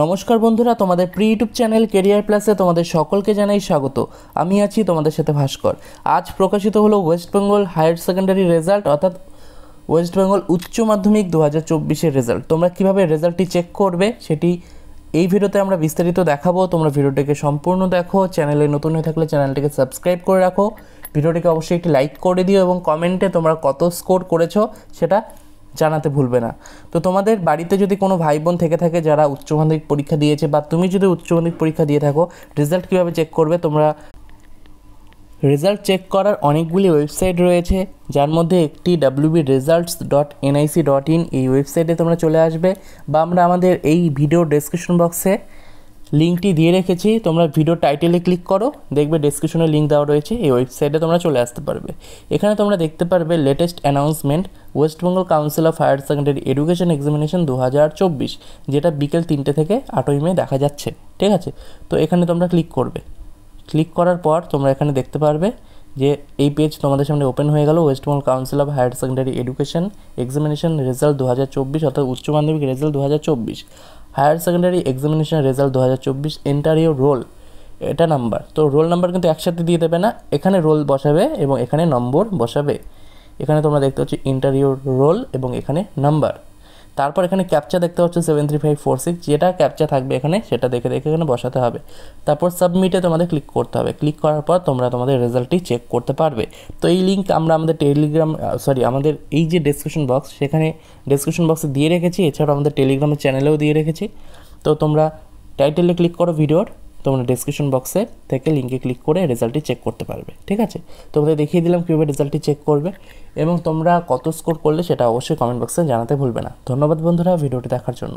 নমস্কার বন্ধুরা তোমাদের প্রি ইউটিউব চ্যানেল কেরিয়ার প্লাসে তোমাদের সকলকে জানাই স্বাগত আমি আছি তোমাদের সাথে ভাস্কর আজ প্রকাশিত হলো West Bengal higher secondary result অর্থাৎ ওয়েস্ট বেঙ্গল উচ্চ মাধ্যমিক দু হাজার চব্বিশের রেজাল্ট তোমরা কীভাবে রেজাল্টটি চেক করবে সেটি এই ভিডিওতে আমরা বিস্তারিত দেখাবো তোমরা ভিডিওটিকে সম্পূর্ণ দেখো চ্যানেলে নতুন হয়ে থাকলে চ্যানেলটিকে সাবস্ক্রাইব করে রাখো ভিডিওটিকে অবশ্যই একটি লাইক করে দিও এবং কমেন্টে তোমরা কত স্কোর করেছো সেটা জানাতে ভুলবে না তো তোমাদের বাড়িতে যদি কোনো ভাই বোন থেকে থাকে যারা উচ্চ মাধ্যমিক পরীক্ষা দিয়েছে বা তুমি যদি উচ্চ মাধ্যমিক পরীক্ষা দিয়ে থাকো রেজাল্ট কীভাবে চেক করবে তোমরা রেজাল্ট চেক করার অনেকগুলি ওয়েবসাইট রয়েছে যার মধ্যে একটি B results dot NIC dot in এই ওয়েবসাইটে তোমরা চলে আসবে বা আমরা আমাদের এই ভিডিও ডেসক্রিপশন বক্সে লিঙ্কটি দিয়ে রেখেছি তোমরা ভিডিও টাইটেলে ক্লিক করো দেখবে ডিসক্রিপশনে লিঙ্ক দেওয়া রয়েছে এই ওয়েবসাইটে তোমরা চলে আসতে পারবে এখানে তোমরা দেখতে পারবে latest announcement West Bengal Council of Higher Secondary Education examination দু যেটা বিকেল তিনটে থেকে আটই মে দেখা যাচ্ছে ঠিক আছে তো এখানে তোমরা ক্লিক করবে ক্লিক করার পর তোমরা এখানে দেখতে পারবে যে এই পেজ তোমাদের সামনে ওপেন হয়ে গেল West Bengal Council of Higher Secondary Education examination result দু হাজার চব্বিশ অর্থাৎ উচ্চ মাধ্যমিক রেজাল্ট দু হাজার চব্বিশ হায়ার সেকেন্ডারি এক্সামিনেশন রেজাল্ট দু হাজার চব্বিশ এন্টারিও রোল এটা নাম্বার তো রোল নাম্বার কিন্তু একসাথে দিয়ে দেবে না এখানে রোল বসাবে এবং এখানে নম্বর বসাবে এখানে তোমরা দেখতে পাচ্ছ ইন্টারভিউ রোল এবং এখানে নাম্বার তারপর এখানে ক্যাপচা দেখতে পাচ্ছ seven three five four six যেটা ক্যাপচা থাকবে এখানে সেটা দেখে দেখে এখানে বসাতে হবে তারপর সাবমিটে তোমাদের ক্লিক করতে হবে ক্লিক করার পর তোমরা তোমাদের রেজাল্টটি চেক করতে পারবে তো এই লিঙ্ক আমরা আমাদের টেলিগ্রাম সরি আমাদের এই যে ডিসক্রিপশন বক্স সেখানে ডিসক্রিপশন বক্সে দিয়ে রেখেছি এছাড়াও আমাদের টেলিগ্রামের চ্যানেলেও দিয়ে রেখেছি তো তোমরা টাইটেলে ক্লিক করো ভিডিওর তোমরা ডিসক্রিপশন বক্সে থেকে লিঙ্কে ক্লিক করে রেজাল্টটি চেক করতে পারবে ঠিক আছে তোমাদের দেখিয়ে দিলাম কীভাবে রেজাল্টটি চেক করবে এবং তোমরা কত স্কোর করলে সেটা অবশ্যই কমেন্ট বক্সে জানাতে ভুলবে না ধন্যবাদ বন্ধুরা ভিডিওটি দেখার জন্য